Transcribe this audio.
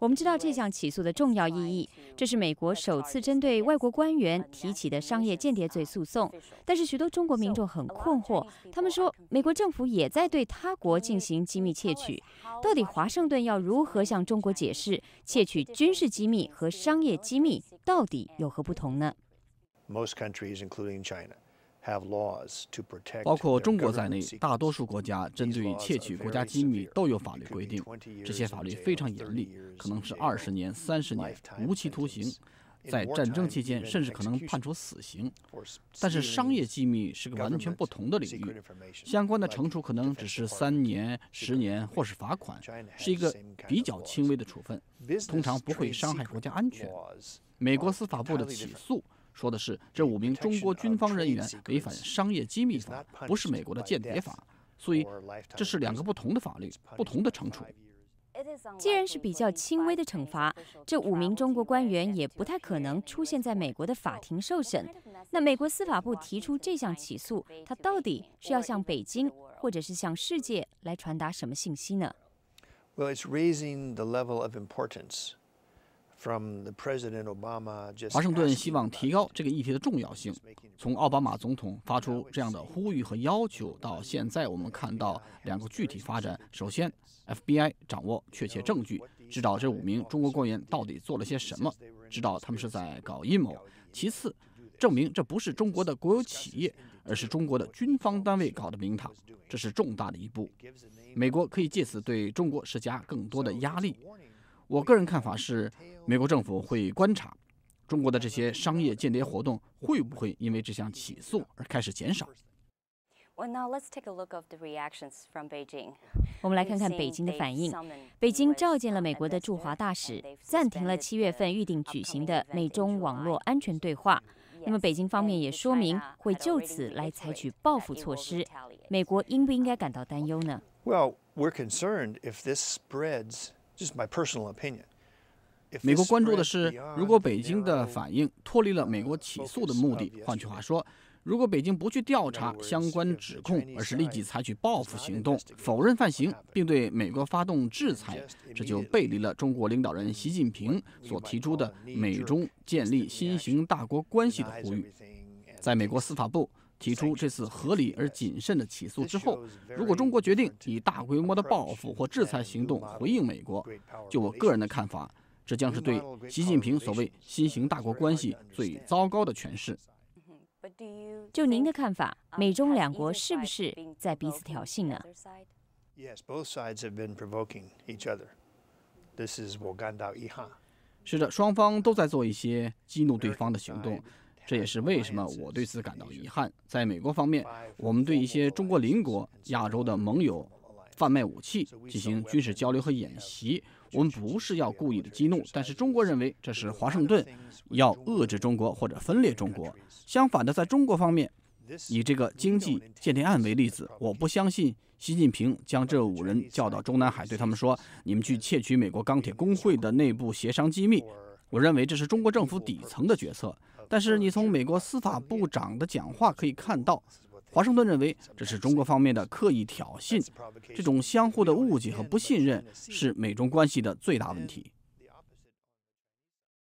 我们知道这项起诉的重要意义，这是美国首次针对外国官员提起的商业间谍罪诉讼。但是许多中国民众很困惑，他们说美国政府也在对他国进行机密窃取。到底华盛顿要如何向中国解释窃取军事机密和商业机密到底有何不同呢？包括中国在内，大多数国家针对窃取国家机密都有法律规定。这些法律非常严厉，可能是二十年、三十年无期徒刑，在战争期间甚至可能判处死刑。但是商业机密是个完全不同的领域，相关的惩处可能只是三年、十年或是罚款，是一个比较轻微的处分，通常不会伤害国家安全。美国司法部的起诉。说的是这五名中国军方人员违反商业机密法，不是美国的间谍法，所以这是两个不同的法律，不同的惩处。既然是比较轻微的惩罚，这五名中国官员也不太可能出现在美国的法庭受审。那美国司法部提出这项起诉，他到底是要向北京，或者是向世界来传达什么信息呢？华盛顿希望提高这个议题的重要性。从奥巴马总统发出这样的呼吁和要求到现在，我们看到两个具体发展：首先，FBI 掌握确切证据，知道这五名中国官员到底做了些什么，知道他们是在搞阴谋；其次，证明这不是中国的国有企业，而是中国的军方单位搞的名堂。这是重大的一步，美国可以借此对中国施加更多的压力。我个人看法是，美国政府会观察中国的这些商业间谍活动会不会因为这项起诉而开始减少。我们来看看北京的反应。北京召见了美国的驻华大使，暂停了七月份预定举行的美中网络安全对话。那么，北京方面也说明会就此来采取报复措施。美国应不应该感到担忧呢？Well, we're concerned if this spreads. 美国关注的是，如果北京的反应脱离了美国起诉的目的，换句话说，如果北京不去调查相关指控，而是立即采取报复行动，否认犯行，并对美国发动制裁，这就背离了中国领导人习近平所提出的美中建立新型大国关系的呼吁。在美国司法部。提出这次合理而谨慎的起诉之后，如果中国决定以大规模的报复或制裁行动回应美国，就我个人的看法，这将是对习近平所谓新型大国关系最糟糕的诠释。就您的看法，美中两国是不是在彼此挑衅呢？是的，双方都在做一些激怒对方的行动。这也是为什么我对此感到遗憾。在美国方面，我们对一些中国邻国、亚洲的盟友贩卖武器、进行军事交流和演习，我们不是要故意的激怒，但是中国认为这是华盛顿要遏制中国或者分裂中国。相反的，在中国方面，以这个经济间谍案为例子，我不相信习近平将这五人叫到中南海，对他们说：“你们去窃取美国钢铁工会的内部协商机密。”我认为这是中国政府底层的决策，但是你从美国司法部长的讲话可以看到，华盛顿认为这是中国方面的刻意挑衅。这种相互的误解和不信任是美中关系的最大问题。